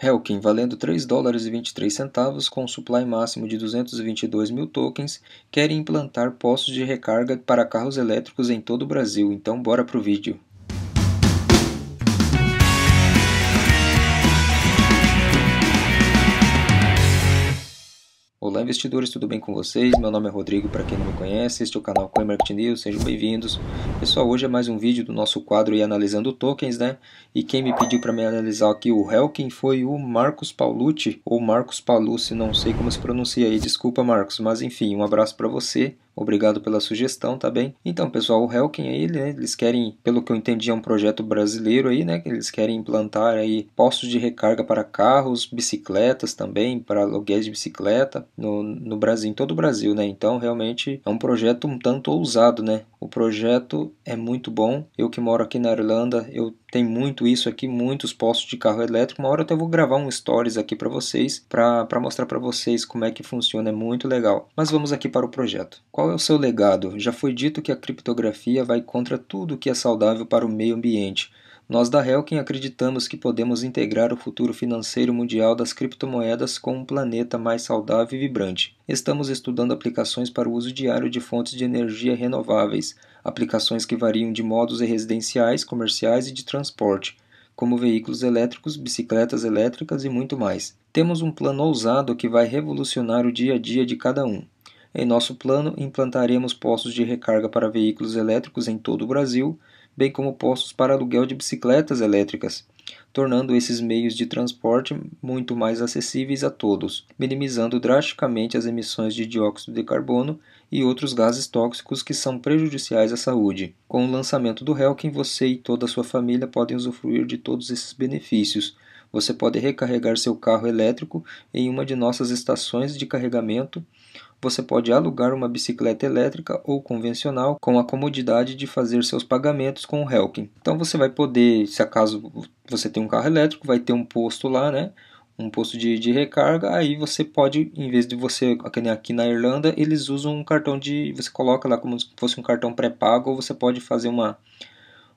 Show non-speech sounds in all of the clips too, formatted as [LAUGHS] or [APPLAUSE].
Helkin valendo 3 dólares e 23 centavos com um supply máximo de 222 mil tokens, quer implantar postos de recarga para carros elétricos em todo o Brasil, então bora pro vídeo. Olá, investidores, tudo bem com vocês? Meu nome é Rodrigo, para quem não me conhece, este é o canal CoinMarket News, sejam bem-vindos. Pessoal, hoje é mais um vídeo do nosso quadro e analisando tokens, né? E quem me pediu para me analisar aqui o Helkin foi o Marcos Paulucci, ou Marcos Paulucci, não sei como se pronuncia aí, desculpa Marcos, mas enfim, um abraço para você. Obrigado pela sugestão, tá bem? Então, pessoal, o Helkin aí, né, eles querem, pelo que eu entendi, é um projeto brasileiro aí, né? Eles querem implantar aí postos de recarga para carros, bicicletas também, para aluguéis de bicicleta no, no Brasil, em todo o Brasil, né? Então, realmente é um projeto um tanto ousado, né? O projeto é muito bom. Eu que moro aqui na Irlanda, eu tem muito isso aqui, muitos postos de carro elétrico. Uma hora eu até vou gravar um stories aqui para vocês, para mostrar para vocês como é que funciona, é muito legal. Mas vamos aqui para o projeto. Qual é o seu legado? Já foi dito que a criptografia vai contra tudo que é saudável para o meio ambiente. Nós da Helkin acreditamos que podemos integrar o futuro financeiro mundial das criptomoedas com um planeta mais saudável e vibrante. Estamos estudando aplicações para o uso diário de fontes de energia renováveis, aplicações que variam de modos residenciais, comerciais e de transporte, como veículos elétricos, bicicletas elétricas e muito mais. Temos um plano ousado que vai revolucionar o dia a dia de cada um. Em nosso plano, implantaremos postos de recarga para veículos elétricos em todo o Brasil bem como postos para aluguel de bicicletas elétricas, tornando esses meios de transporte muito mais acessíveis a todos, minimizando drasticamente as emissões de dióxido de carbono e outros gases tóxicos que são prejudiciais à saúde. Com o lançamento do Helkin, você e toda a sua família podem usufruir de todos esses benefícios. Você pode recarregar seu carro elétrico em uma de nossas estações de carregamento você pode alugar uma bicicleta elétrica ou convencional com a comodidade de fazer seus pagamentos com o Helkin. Então você vai poder, se acaso você tem um carro elétrico, vai ter um posto lá, né? Um posto de, de recarga, aí você pode, em vez de você, aqui na Irlanda, eles usam um cartão de. Você coloca lá como se fosse um cartão pré-pago, ou você pode fazer uma.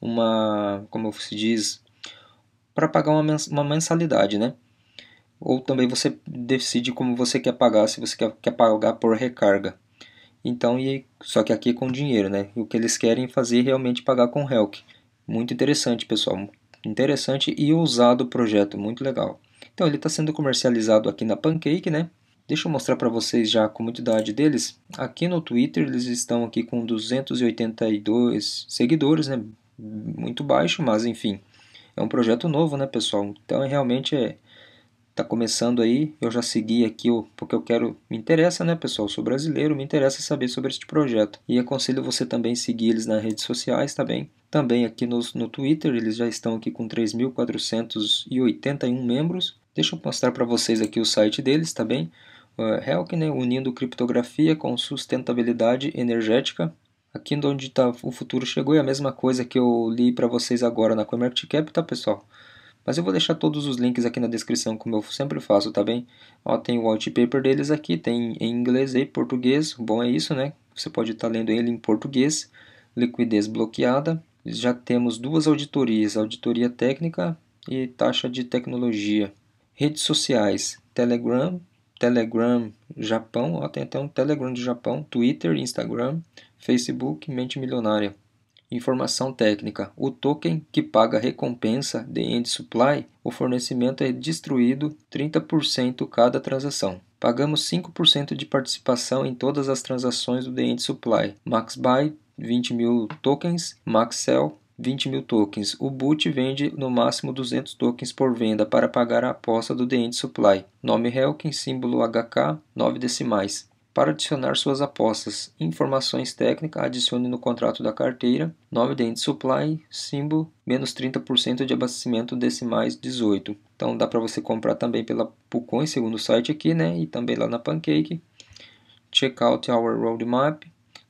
uma como se diz? Para pagar uma, uma mensalidade, né? ou também você decide como você quer pagar, se você quer, quer pagar por recarga. Então, e, só que aqui é com dinheiro, né? o que eles querem fazer é realmente pagar com Helk. Muito interessante, pessoal. Interessante e ousado o projeto, muito legal. Então, ele está sendo comercializado aqui na Pancake, né? Deixa eu mostrar para vocês já a comunidade deles. Aqui no Twitter, eles estão aqui com 282 seguidores, né? Muito baixo, mas enfim. É um projeto novo, né, pessoal? Então, é realmente é, está começando aí, eu já segui aqui o porque eu quero, me interessa, né, pessoal? Eu sou brasileiro, me interessa saber sobre este projeto. E aconselho você também seguir eles nas redes sociais, tá bem? Também aqui no, no Twitter, eles já estão aqui com 3.481 membros. Deixa eu mostrar para vocês aqui o site deles, tá bem? Uh, né unindo criptografia com sustentabilidade energética. Aqui onde tá, o futuro chegou é a mesma coisa que eu li para vocês agora na CoinMarketCap, tá, pessoal? Mas eu vou deixar todos os links aqui na descrição, como eu sempre faço, tá bem? Ó, tem o white paper deles aqui, tem em inglês e português. Bom é isso, né? Você pode estar tá lendo ele em português. Liquidez bloqueada. Já temos duas auditorias, auditoria técnica e taxa de tecnologia. Redes sociais, Telegram, Telegram Japão, ó, tem até um Telegram do Japão, Twitter, Instagram, Facebook, Mente Milionária. Informação técnica: o token que paga recompensa de end supply, o fornecimento é destruído 30% cada transação. Pagamos 5% de participação em todas as transações do The End Supply. Max Buy 20 mil tokens, Max Sell 20 mil tokens. O boot vende no máximo 200 tokens por venda para pagar a aposta do The End Supply. Nome Helkin, símbolo HK, 9 decimais. Para adicionar suas apostas, informações técnicas, adicione no contrato da carteira, nome dentro supply, símbolo, menos 30% de abastecimento decimais 18. Então dá para você comprar também pela Pucoin, segundo o site aqui, né? E também lá na Pancake. Check out our roadmap.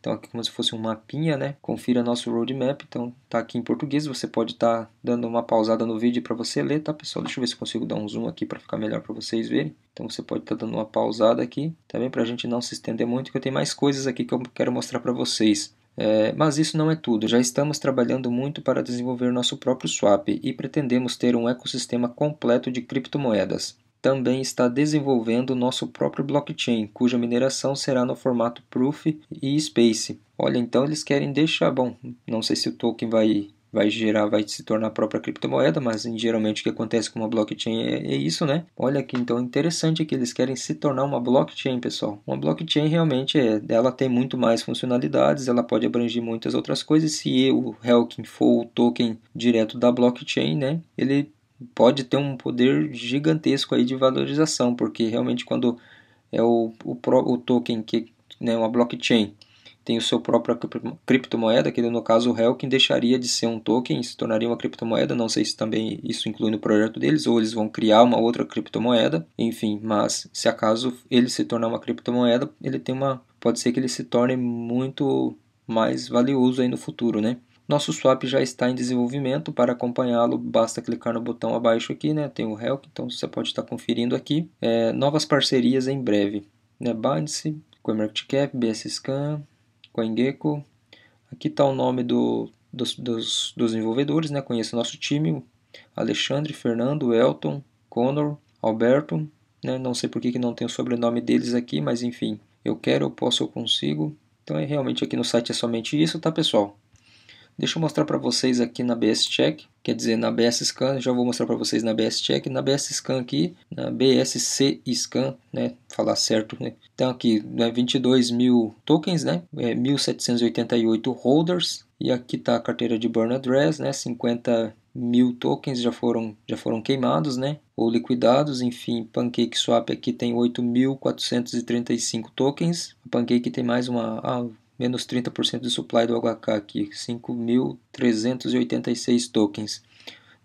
Então, aqui como se fosse um mapinha, né? Confira nosso roadmap. Então, tá aqui em português. Você pode estar tá dando uma pausada no vídeo para você ler, tá, pessoal? Deixa eu ver se consigo dar um zoom aqui para ficar melhor para vocês verem. Então, você pode estar tá dando uma pausada aqui, também tá para a gente não se estender muito, que eu tenho mais coisas aqui que eu quero mostrar para vocês. É, mas isso não é tudo, já estamos trabalhando muito para desenvolver nosso próprio swap e pretendemos ter um ecossistema completo de criptomoedas também está desenvolvendo nosso próprio blockchain, cuja mineração será no formato Proof e Space. Olha, então eles querem deixar, bom, não sei se o token vai vai gerar, vai se tornar a própria criptomoeda, mas geralmente o que acontece com uma blockchain é, é isso, né? Olha que então interessante é que eles querem se tornar uma blockchain, pessoal. Uma blockchain realmente é, ela tem muito mais funcionalidades, ela pode abranger muitas outras coisas. Se o Helkin, for o token direto da blockchain, né? Ele pode ter um poder gigantesco aí de valorização, porque realmente quando é o, o, o token que né, uma blockchain tem o seu própria criptomoeda, que no caso o Helkin deixaria de ser um token, se tornaria uma criptomoeda, não sei se também isso inclui no projeto deles, ou eles vão criar uma outra criptomoeda, enfim, mas se acaso ele se tornar uma criptomoeda, ele tem uma, pode ser que ele se torne muito mais valioso aí no futuro, né? Nosso swap já está em desenvolvimento, para acompanhá-lo basta clicar no botão abaixo aqui, né? tem o help, então você pode estar conferindo aqui. É, novas parcerias em breve, né? Binance, CoinMarketCap, BSScan, CoinGecko. Aqui está o nome do, dos, dos, dos desenvolvedores, né? conheça o nosso time, Alexandre, Fernando, Elton, Connor, Alberto, né? não sei por que não tem o sobrenome deles aqui, mas enfim, eu quero, eu posso, eu consigo. Então, é, realmente aqui no site é somente isso, tá pessoal? Deixa eu mostrar para vocês aqui na BS Check, quer dizer, na BS Scan, já vou mostrar para vocês na BS Check, na BS Scan aqui, na BSC Scan, né, falar certo, né. Então aqui, né, 22 mil tokens, né, 1788 é, holders, e aqui está a carteira de burn address, né, 50 mil tokens já foram, já foram queimados, né? Ou liquidados, enfim, PancakeSwap aqui tem 8.435 tokens. A Pancake tem mais uma... Ah, menos 30% de supply do HK aqui, 5.386 tokens.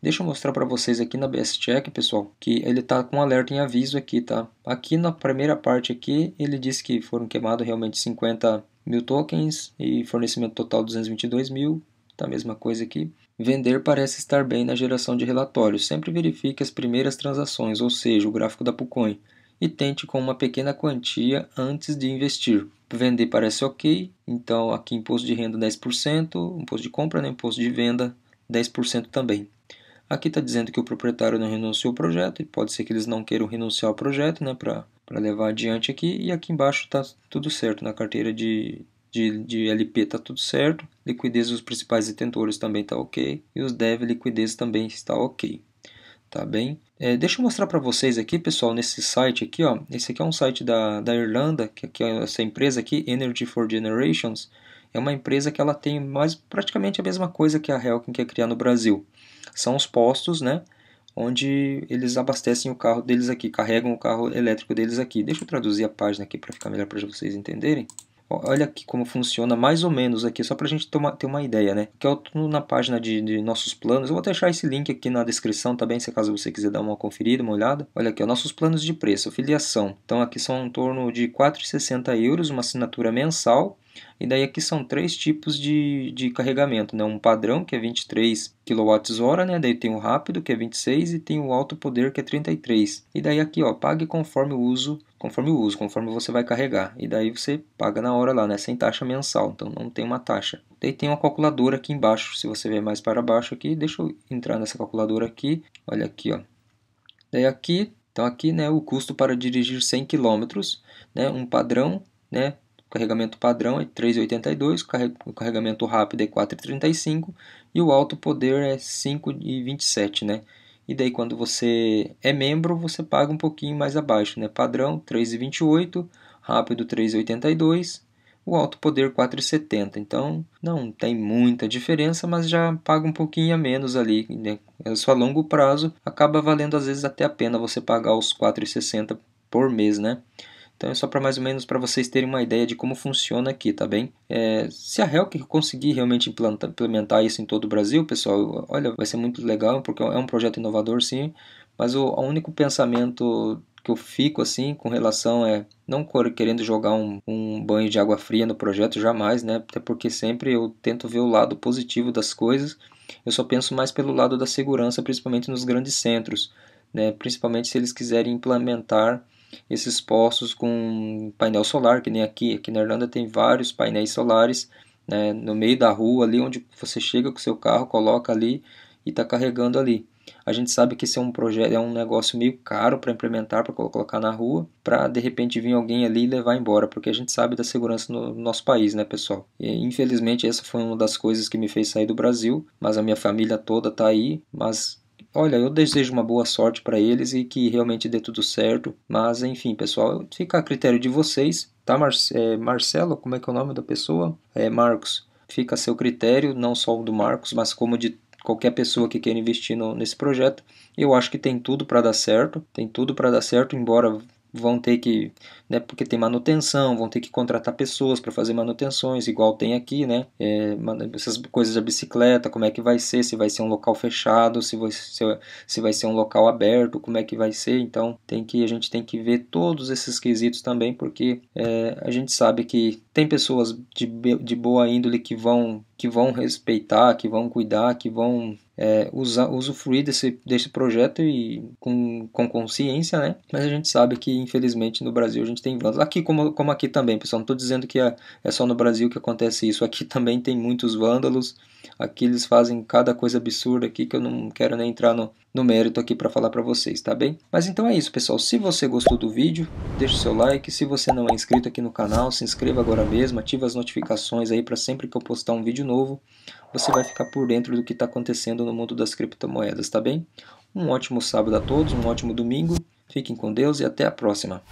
Deixa eu mostrar para vocês aqui na Best Check, pessoal, que ele tá com alerta em aviso aqui, tá? Aqui na primeira parte aqui, ele disse que foram queimados realmente 50 mil tokens e fornecimento total 222 mil, tá a mesma coisa aqui. Vender parece estar bem na geração de relatórios. Sempre verifique as primeiras transações, ou seja, o gráfico da Pucoin, e tente com uma pequena quantia antes de investir. Vender parece ok, então aqui imposto de renda 10%, imposto de compra, né? imposto de venda 10% também. Aqui está dizendo que o proprietário não renunciou ao projeto, e pode ser que eles não queiram renunciar ao projeto né, para levar adiante aqui, e aqui embaixo está tudo certo, na carteira de, de, de LP está tudo certo, liquidez dos principais detentores também está ok, e os DEV liquidez também está ok tá bem? É, deixa eu mostrar para vocês aqui, pessoal, nesse site aqui, ó. Esse aqui é um site da, da Irlanda, que, aqui é essa empresa aqui, Energy for Generations, é uma empresa que ela tem mais praticamente a mesma coisa que a Helkin quer criar no Brasil. São os postos, né? Onde eles abastecem o carro deles aqui, carregam o carro elétrico deles aqui. Deixa eu traduzir a página aqui para ficar melhor para vocês entenderem. Olha aqui como funciona mais ou menos aqui, só para a gente tomar, ter uma ideia, né? Que eu é na página de, de, nossos planos, eu vou deixar esse link aqui na descrição também, tá se caso você quiser dar uma conferida, uma olhada. Olha aqui, ó, nossos planos de preço, filiação. Então aqui são em torno de 4,60 euros, uma assinatura mensal. E daí aqui são três tipos de, de carregamento, né? Um padrão, que é 23 kWh, né? Daí tem o rápido, que é 26, e tem o alto poder, que é 33. E daí aqui, ó, pague conforme o uso, conforme o uso, conforme você vai carregar. E daí você paga na hora lá, né? Sem taxa mensal, então não tem uma taxa. Daí tem uma calculadora aqui embaixo, se você ver mais para baixo aqui, deixa eu entrar nessa calculadora aqui. Olha aqui, ó. Daí aqui, então aqui, né, o custo para dirigir 100 km, né? Um padrão, né? carregamento padrão é 3,82, o carregamento rápido é 4,35 e o alto poder é 5,27, né? E daí quando você é membro, você paga um pouquinho mais abaixo, né? Padrão 3,28, rápido 3,82, o alto poder 4,70. Então não tem muita diferença, mas já paga um pouquinho a menos ali. Né? É só a longo prazo acaba valendo às vezes até a pena você pagar os 4,60 por mês, né? Então é só para mais ou menos para vocês terem uma ideia de como funciona aqui, tá bem? É, se a Helker conseguir realmente implementar isso em todo o Brasil, pessoal, olha, vai ser muito legal, porque é um projeto inovador sim, mas o, o único pensamento que eu fico assim com relação é não querendo jogar um, um, banho de água fria no projeto jamais, né? Até porque sempre eu tento ver o lado positivo das coisas. Eu só penso mais pelo lado da segurança, principalmente nos grandes centros, né? Principalmente se eles quiserem implementar esses postos com painel solar, que nem aqui, aqui na Irlanda tem vários painéis solares, né, no meio da rua ali onde você chega com seu carro, coloca ali e está carregando ali. A gente sabe que esse é um projeto, é um negócio meio caro para implementar, para colocar na rua, para de repente vir alguém ali e levar embora, porque a gente sabe da segurança no, nosso país, né, pessoal? E, infelizmente essa foi uma das coisas que me fez sair do Brasil, mas a minha família toda está aí, mas olha, eu desejo uma boa sorte para eles e que realmente dê tudo certo. Mas, enfim, pessoal, fica a critério de vocês, tá? Mar é, Marcelo, como é que é o nome da pessoa? É, Marcos. Fica a seu critério, não só o do Marcos, mas como de qualquer pessoa que queira investir no, nesse projeto. Eu acho que tem tudo para dar certo, tem tudo para dar certo, embora vão ter que, né, porque tem manutenção, vão ter que contratar pessoas para fazer manutenções, igual tem aqui, né? É, essas coisas da bicicleta, como é que vai ser, se vai ser um local fechado, se vai, ser, se vai ser um local aberto, como é que vai ser. Então, tem que a gente tem que ver todos esses quesitos também, porque é, a gente sabe que tem pessoas de, de boa índole que vão que vão respeitar, que vão cuidar, que vão é, usar, usufruir desse, desse projeto e com, com consciência, né? Mas a gente sabe que, infelizmente, no Brasil a gente tem vândalos. Aqui, como, como aqui também, pessoal, não estou dizendo que é, é só no Brasil que acontece isso. Aqui [LAUGHS] também tem muitos vândalos. Aqui eles fazem cada coisa absurda aqui que eu não quero nem entrar no, no mérito aqui para falar para vocês, tá bem? Mas então é isso, pessoal. Se você gostou do vídeo, deixe seu like. Se você não é inscrito aqui no canal, se inscreva agora mesmo, ative as notificações aí para sempre que eu postar um vídeo novo, você vai ficar por dentro do que está acontecendo no mundo das criptomoedas, tá bem? Um ótimo sábado a todos, um ótimo domingo. Fiquem com Deus e até a próxima.